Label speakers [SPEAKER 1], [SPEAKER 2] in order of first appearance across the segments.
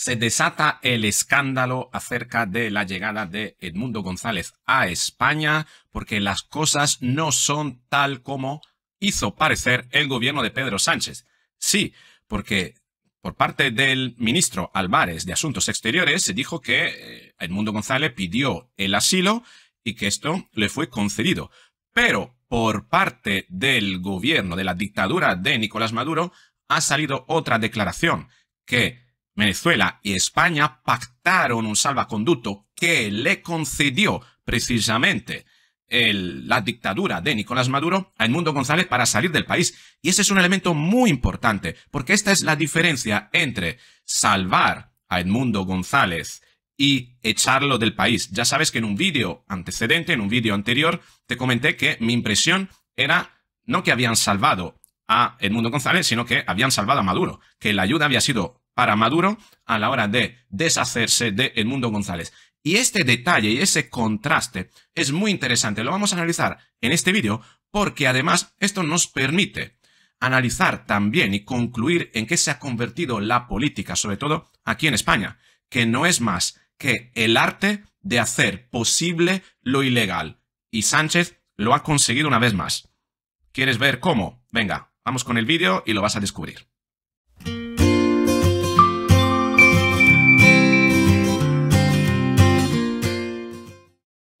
[SPEAKER 1] se desata el escándalo acerca de la llegada de Edmundo González a España, porque las cosas no son tal como hizo parecer el gobierno de Pedro Sánchez. Sí, porque por parte del ministro Álvarez de Asuntos Exteriores se dijo que eh, Edmundo González pidió el asilo y que esto le fue concedido. Pero por parte del gobierno de la dictadura de Nicolás Maduro ha salido otra declaración que Venezuela y España pactaron un salvaconducto que le concedió precisamente el, la dictadura de Nicolás Maduro a Edmundo González para salir del país. Y ese es un elemento muy importante, porque esta es la diferencia entre salvar a Edmundo González y echarlo del país. Ya sabes que en un vídeo antecedente, en un vídeo anterior, te comenté que mi impresión era no que habían salvado a Edmundo González, sino que habían salvado a Maduro, que la ayuda había sido para Maduro a la hora de deshacerse de Edmundo González. Y este detalle y ese contraste es muy interesante. Lo vamos a analizar en este vídeo porque además esto nos permite analizar también y concluir en qué se ha convertido la política, sobre todo aquí en España, que no es más que el arte de hacer posible lo ilegal. Y Sánchez lo ha conseguido una vez más. ¿Quieres ver cómo? Venga, vamos con el vídeo y lo vas a descubrir.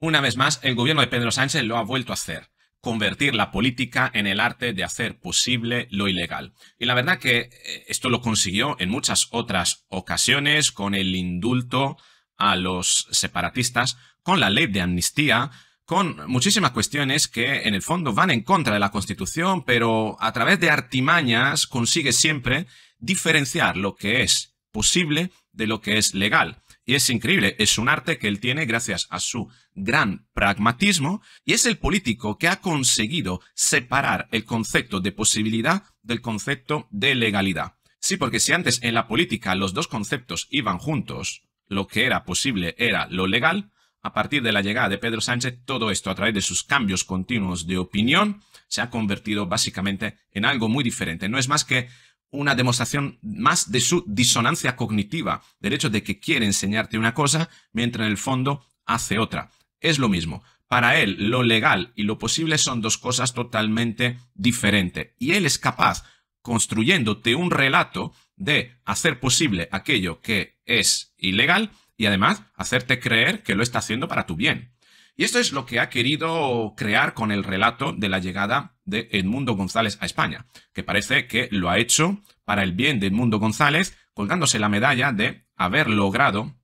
[SPEAKER 1] Una vez más, el gobierno de Pedro Sánchez lo ha vuelto a hacer convertir la política en el arte de hacer posible lo ilegal. Y la verdad que eh, esto lo consiguió en muchas otras ocasiones con el indulto a los separatistas, con la ley de amnistía, con muchísimas cuestiones que en el fondo van en contra de la Constitución, pero a través de artimañas consigue siempre diferenciar lo que es posible de lo que es legal. Y es increíble, es un arte que él tiene gracias a su gran pragmatismo y es el político que ha conseguido separar el concepto de posibilidad del concepto de legalidad. Sí, porque si antes en la política los dos conceptos iban juntos, lo que era posible era lo legal, a partir de la llegada de Pedro Sánchez, todo esto a través de sus cambios continuos de opinión se ha convertido básicamente en algo muy diferente. No es más que una demostración más de su disonancia cognitiva, del hecho de que quiere enseñarte una cosa mientras en el fondo hace otra. Es lo mismo. Para él, lo legal y lo posible son dos cosas totalmente diferentes. Y él es capaz, construyéndote un relato, de hacer posible aquello que es ilegal y además hacerte creer que lo está haciendo para tu bien. Y esto es lo que ha querido crear con el relato de la llegada de Edmundo González a España, que parece que lo ha hecho para el bien de Edmundo González, colgándose la medalla de haber logrado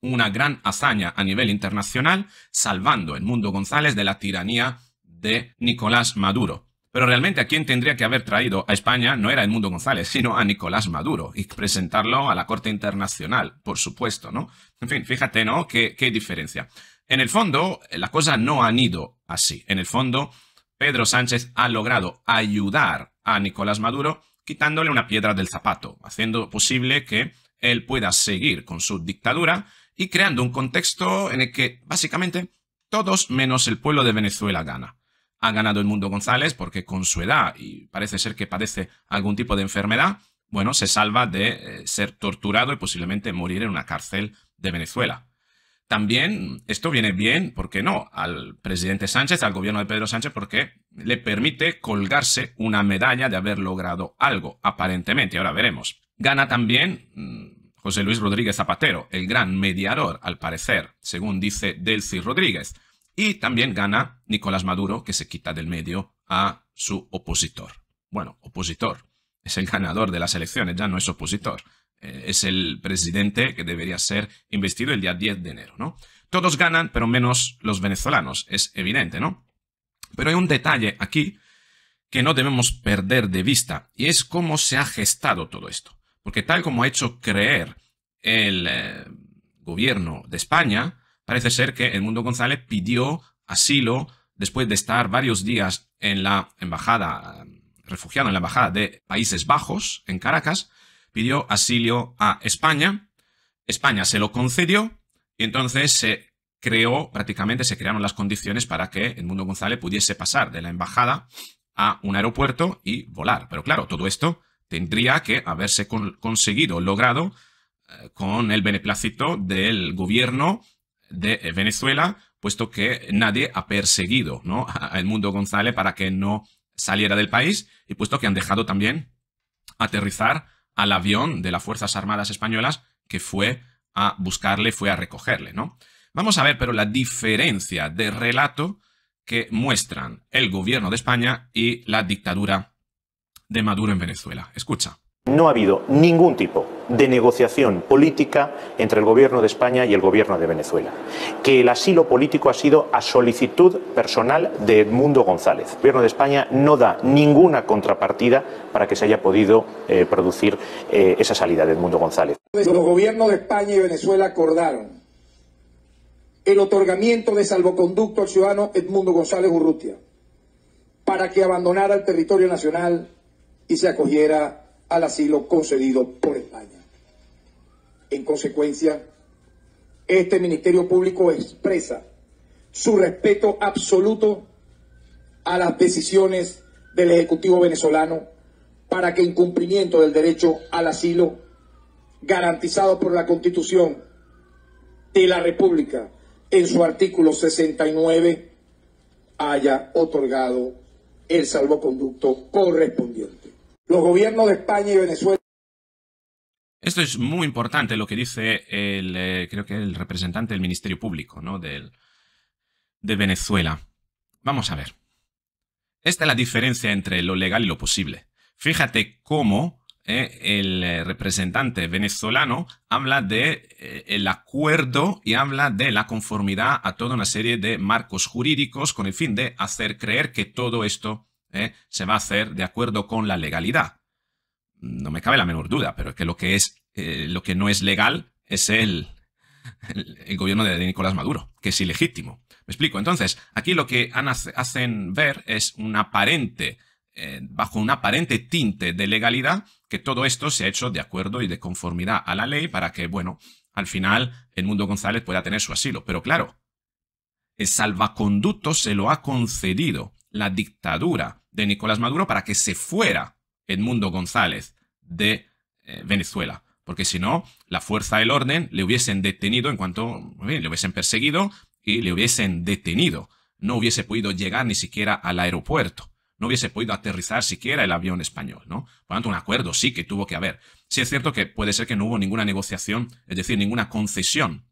[SPEAKER 1] una gran hazaña a nivel internacional, salvando a Edmundo González de la tiranía de Nicolás Maduro. Pero realmente a quien tendría que haber traído a España no era Edmundo González, sino a Nicolás Maduro y presentarlo a la Corte Internacional, por supuesto, ¿no? En fin, fíjate, ¿no? ¿Qué, qué diferencia? En el fondo, eh, las cosas no han ido así. En el fondo, Pedro Sánchez ha logrado ayudar a Nicolás Maduro quitándole una piedra del zapato, haciendo posible que él pueda seguir con su dictadura y creando un contexto en el que básicamente todos menos el pueblo de Venezuela gana. Ha ganado el mundo González porque con su edad y parece ser que padece algún tipo de enfermedad, bueno, se salva de eh, ser torturado y posiblemente morir en una cárcel de Venezuela. También esto viene bien, ¿por qué no?, al presidente Sánchez, al gobierno de Pedro Sánchez, porque le permite colgarse una medalla de haber logrado algo, aparentemente, ahora veremos. Gana también mm, José Luis Rodríguez Zapatero, el gran mediador, al parecer, según dice Delcy Rodríguez. Y también gana Nicolás Maduro, que se quita del medio a su opositor. Bueno, opositor. Es el ganador de las elecciones, ya no es opositor. Eh, es el presidente que debería ser investido el día 10 de enero, ¿no? Todos ganan, pero menos los venezolanos, es evidente, ¿no? Pero hay un detalle aquí que no debemos perder de vista, y es cómo se ha gestado todo esto. Porque tal como ha hecho creer el eh, gobierno de España, parece ser que el mundo González pidió asilo después de estar varios días en la embajada, refugiado en la embajada de Países Bajos, en Caracas, pidió asilio a España, España se lo concedió y entonces se creó, prácticamente se crearon las condiciones para que el mundo González pudiese pasar de la embajada a un aeropuerto y volar. Pero claro, todo esto tendría que haberse conseguido, logrado eh, con el beneplácito del gobierno de Venezuela, puesto que nadie ha perseguido ¿no? a mundo González para que no saliera del país y puesto que han dejado también aterrizar al avión de las Fuerzas Armadas Españolas que fue a buscarle, fue a recogerle, ¿no? Vamos a ver, pero, la diferencia de relato que muestran el gobierno de España y la dictadura de Maduro en Venezuela. Escucha. No ha habido ningún tipo de negociación política entre el Gobierno de España y el Gobierno de Venezuela. Que el asilo político ha sido a solicitud personal de Edmundo González. El Gobierno de España no da ninguna contrapartida para que se haya podido eh, producir eh, esa salida de Edmundo González. Los gobiernos de España y Venezuela acordaron el otorgamiento de salvoconducto al ciudadano Edmundo González Urrutia para que abandonara el territorio nacional y se acogiera al asilo concedido por España. En consecuencia, este Ministerio Público expresa su respeto absoluto a las decisiones del Ejecutivo venezolano para que en cumplimiento del derecho al asilo garantizado por la Constitución de la República en su artículo 69 haya otorgado el salvoconducto correspondiente los gobiernos de España y Venezuela. Esto es muy importante lo que dice el, eh, creo que el representante del Ministerio Público, ¿no? Del, de Venezuela. Vamos a ver. Esta es la diferencia entre lo legal y lo posible. Fíjate cómo eh, el eh, representante venezolano habla de el acuerdo y habla de la conformidad a toda una serie de marcos jurídicos con el fin de hacer creer que todo esto ¿eh? se va a hacer de acuerdo con la legalidad. No me cabe la menor duda, pero es que lo que, es, eh, lo que no es legal es el, el, gobierno de Nicolás Maduro, que es ilegítimo. Me explico. Entonces, aquí lo que hacen ver es un aparente, eh, bajo un aparente tinte de legalidad, que todo esto se ha hecho de acuerdo y de conformidad a la ley para que, bueno, al final el mundo González pueda tener su asilo. Pero claro, el salvaconducto se lo ha concedido la dictadura de Nicolás Maduro para que se fuera Edmundo González de eh, Venezuela. Porque si no, la fuerza del orden le hubiesen detenido en cuanto le hubiesen perseguido y le hubiesen detenido. No hubiese podido llegar ni siquiera al aeropuerto. No hubiese podido aterrizar siquiera el avión español, ¿no? Por lo tanto, un acuerdo sí que tuvo que haber. Sí es cierto que puede ser que no hubo ninguna negociación, es decir, ninguna concesión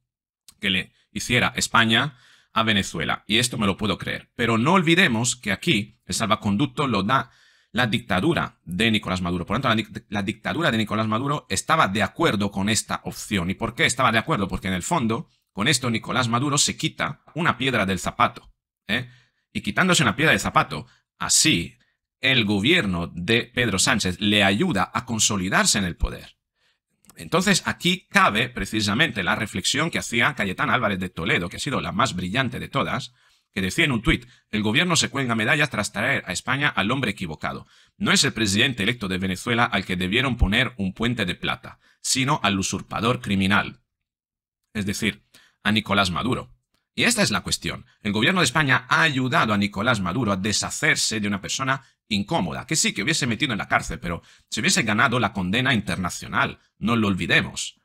[SPEAKER 1] que le hiciera España a Venezuela. Y esto me lo puedo creer. Pero no olvidemos que aquí el salvaconducto lo da la dictadura de Nicolás Maduro. Por lo tanto, la, dictadura de Nicolás Maduro estaba de acuerdo con esta opción. ¿Y por qué estaba de acuerdo? Porque en el fondo, con esto Nicolás Maduro se quita una piedra del zapato. ¿eh? Y quitándose una piedra del zapato, así el gobierno de Pedro Sánchez le ayuda a consolidarse en el poder. Entonces aquí cabe precisamente la reflexión que hacía Cayetán Álvarez de Toledo, que ha sido la más brillante de todas, que decía en un tuit, el gobierno se cuelga medallas tras traer a España al hombre equivocado. No es el presidente electo de Venezuela al que debieron poner un puente de plata, sino al usurpador criminal. Es decir, a Nicolás Maduro. Y esta es la cuestión. El gobierno de España ha ayudado a Nicolás Maduro a deshacerse de una persona incómoda, que sí, que hubiese metido en la cárcel, pero se hubiese ganado la condena internacional. No lo olvidemos.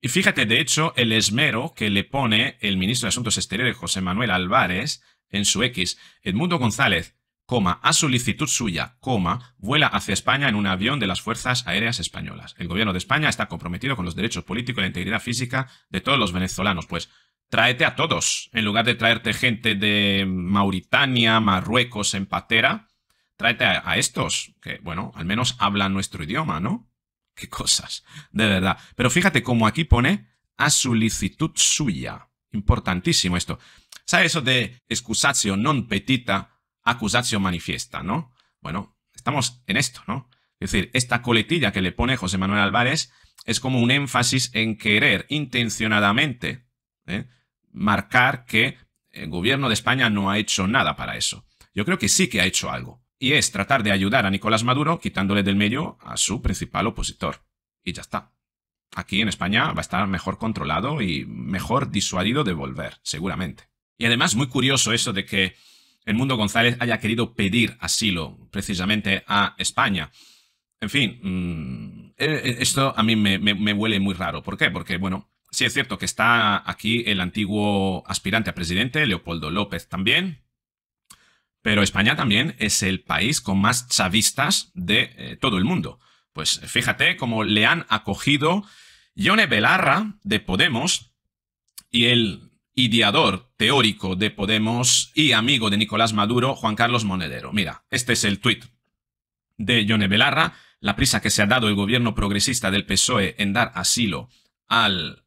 [SPEAKER 1] Y fíjate, de hecho, el esmero que le pone el ministro de Asuntos Exteriores, José Manuel Álvarez, en su X, Edmundo González, coma, a solicitud suya, coma, vuela hacia España en un avión de las Fuerzas Aéreas Españolas. El gobierno de España está comprometido con los derechos políticos y la integridad física de todos los venezolanos. Pues tráete a todos. En lugar de traerte gente de Mauritania, Marruecos, Empatera, tráete a, estos, que, bueno, al menos hablan nuestro idioma, ¿no? Qué cosas, de verdad. Pero fíjate cómo aquí pone a solicitud suya. Importantísimo esto. ¿Sabes eso de excusatio non petita, accusatio manifiesta, no? Bueno, estamos en esto, ¿no? Es decir, esta coletilla que le pone José Manuel Álvarez es como un énfasis en querer intencionadamente ¿eh? marcar que el gobierno de España no ha hecho nada para eso. Yo creo que sí que ha hecho algo, y es tratar de ayudar a Nicolás Maduro quitándole del medio a su principal opositor. Y ya está. Aquí en España va a estar mejor controlado y mejor disuadido de volver, seguramente. Y además muy curioso eso de que el mundo González haya querido pedir asilo precisamente a España. En fin, mm, eh, eh, esto a mí me, huele muy raro. ¿Por qué? Porque, bueno, Sí, es cierto que está aquí el antiguo aspirante a presidente, Leopoldo López también. Pero España también es el país con más chavistas de eh, todo el mundo. Pues fíjate cómo le han acogido Yone Belarra de Podemos y el ideador teórico de Podemos y amigo de Nicolás Maduro, Juan Carlos Monedero. Mira, este es el tuit de Yone Belarra, la prisa que se ha dado el gobierno progresista del PSOE en dar asilo al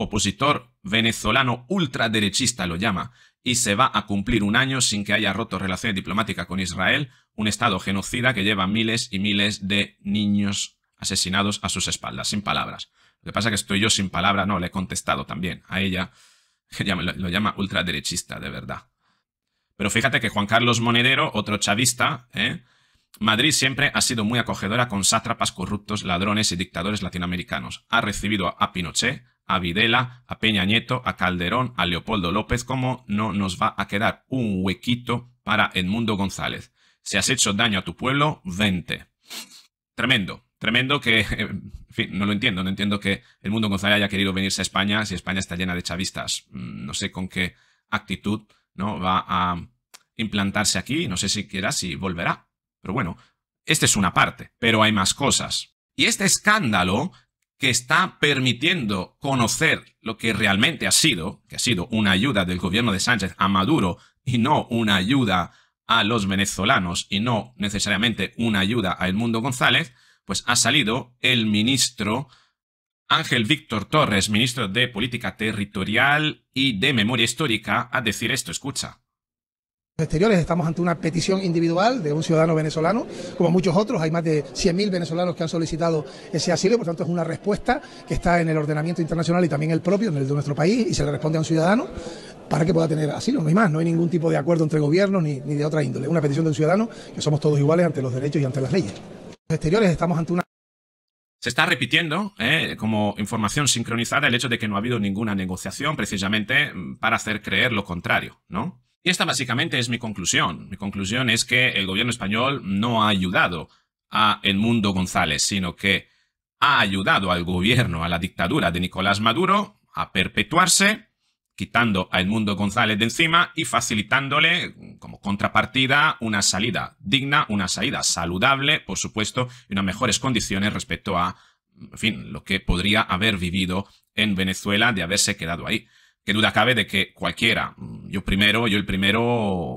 [SPEAKER 1] opositor venezolano ultraderechista lo llama, y se va a cumplir un año sin que haya roto relaciones diplomáticas con Israel, un estado genocida que lleva miles y miles de niños asesinados a sus espaldas, sin palabras. Lo que pasa es que estoy yo sin palabra, no, le he contestado también a ella, que lo llama ultraderechista, de verdad. Pero fíjate que Juan Carlos Monedero, otro chavista, ¿eh? Madrid siempre ha sido muy acogedora con sátrapas corruptos, ladrones y dictadores latinoamericanos. Ha recibido a Pinochet, a Videla, a Peña Nieto, a Calderón, a Leopoldo López, como no nos va a quedar un huequito para Edmundo González. Si has hecho daño a tu pueblo, vente. Tremendo, tremendo que, en fin, no lo entiendo, no entiendo que Edmundo González haya querido venirse a España si España está llena de chavistas. Mm, no sé con qué actitud ¿no? va a implantarse aquí, no sé siquiera si volverá. Pero bueno, esta es una parte, pero hay más cosas. Y este escándalo que está permitiendo conocer lo que realmente ha sido, que ha sido una ayuda del gobierno de Sánchez a Maduro y no una ayuda a los venezolanos y no necesariamente una ayuda a mundo González, pues ha salido el ministro Ángel Víctor Torres, ministro de Política Territorial y de Memoria Histórica, a decir esto, escucha exteriores. Estamos ante una petición individual de un ciudadano venezolano, como muchos otros. Hay más de 100.000 venezolanos que han solicitado ese asilo, por tanto es una respuesta que está en el ordenamiento internacional y también el propio, en el de nuestro país, y se le responde a un ciudadano para que pueda tener asilo. No hay más, no hay ningún tipo de acuerdo entre gobiernos ni, ni de otra índole. Una petición de un ciudadano que somos todos iguales ante los derechos y ante las leyes. exteriores estamos ante una se está repitiendo ¿eh? como información sincronizada el hecho de que no ha habido ninguna negociación precisamente mm, para hacer creer lo contrario, ¿no? Y esta básicamente es mi conclusión. Mi conclusión es que el gobierno español no ha ayudado a Edmundo González, sino que ha ayudado al gobierno, a la dictadura de Nicolás Maduro a perpetuarse, quitando a Edmundo González de encima y facilitándole como contrapartida una salida digna, una salida saludable, por supuesto, y unas mejores condiciones respecto a, en fin, lo que podría haber vivido en Venezuela de haberse quedado ahí qué duda cabe de que cualquiera, mm, yo primero, yo el primero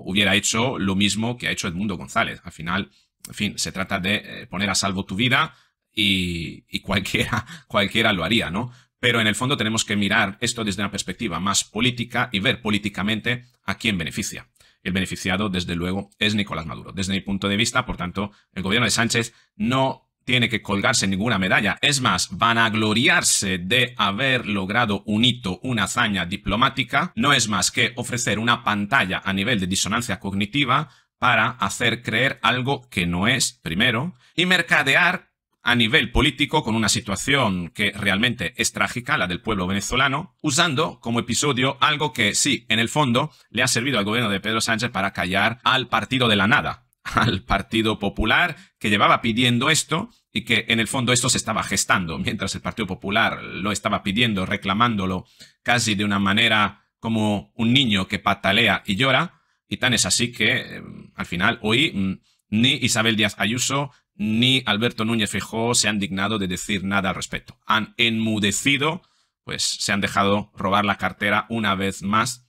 [SPEAKER 1] hubiera hecho lo mismo que ha hecho Edmundo González. Al final, en fin, se trata de eh, poner a salvo tu vida y, y cualquiera, cualquiera lo haría, ¿no? Pero en el fondo tenemos que mirar esto desde una perspectiva más política y ver políticamente a quién beneficia. El beneficiado, desde luego, es Nicolás Maduro. Desde mi punto de vista, por tanto, el gobierno de Sánchez no tiene que colgarse ninguna medalla. Es más, van a de haber logrado un hito, una hazaña diplomática, no es más que ofrecer una pantalla a nivel de disonancia cognitiva para hacer creer algo que no es, primero, y mercadear a nivel político con una situación que realmente es trágica, la del pueblo venezolano, usando como episodio algo que sí, en el fondo, le ha servido al gobierno de Pedro Sánchez para callar al partido de la nada, al Partido Popular, que llevaba pidiendo esto y que en el fondo esto se estaba gestando, mientras el Partido Popular lo estaba pidiendo, reclamándolo casi de una manera como un niño que patalea y llora, y tan es así que em, al final hoy mm, ni Isabel Díaz Ayuso ni Alberto Núñez Fijó se han dignado de decir nada al respecto. Han enmudecido, pues se han dejado robar la cartera una vez más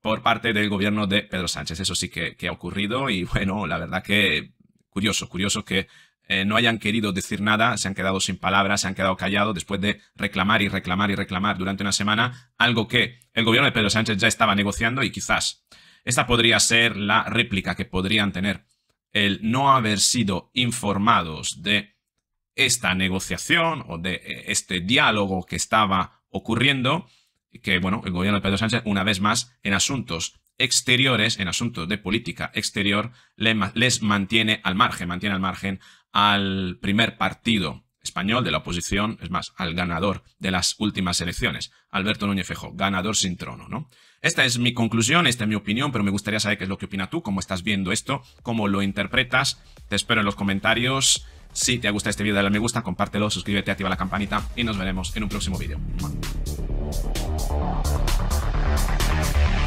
[SPEAKER 1] por parte del gobierno de Pedro Sánchez. Eso sí que, ha ocurrido y bueno, la verdad que curioso, curioso que eh, no hayan querido decir nada, se han quedado sin palabras, se han quedado callados después de reclamar y reclamar y reclamar durante una semana, algo que el gobierno de Pedro Sánchez ya estaba negociando y quizás esta podría ser la réplica que podrían tener el no haber sido informados de esta negociación o de eh, este diálogo que estaba ocurriendo que, bueno, el gobierno de Pedro Sánchez, una vez más, en asuntos exteriores, en asuntos de política exterior, les mantiene al margen, mantiene al margen al primer partido español de la oposición, es más, al ganador de las últimas elecciones, Alberto Núñez Fejo, ganador sin trono, ¿no? Esta es mi conclusión, esta es mi opinión, pero me gustaría saber qué es lo que opina tú, cómo estás viendo esto, cómo lo interpretas. Te espero en los comentarios. Si te ha gustado este vídeo, dale a me gusta, compártelo, suscríbete, activa la campanita y nos veremos en un próximo video. Thank you.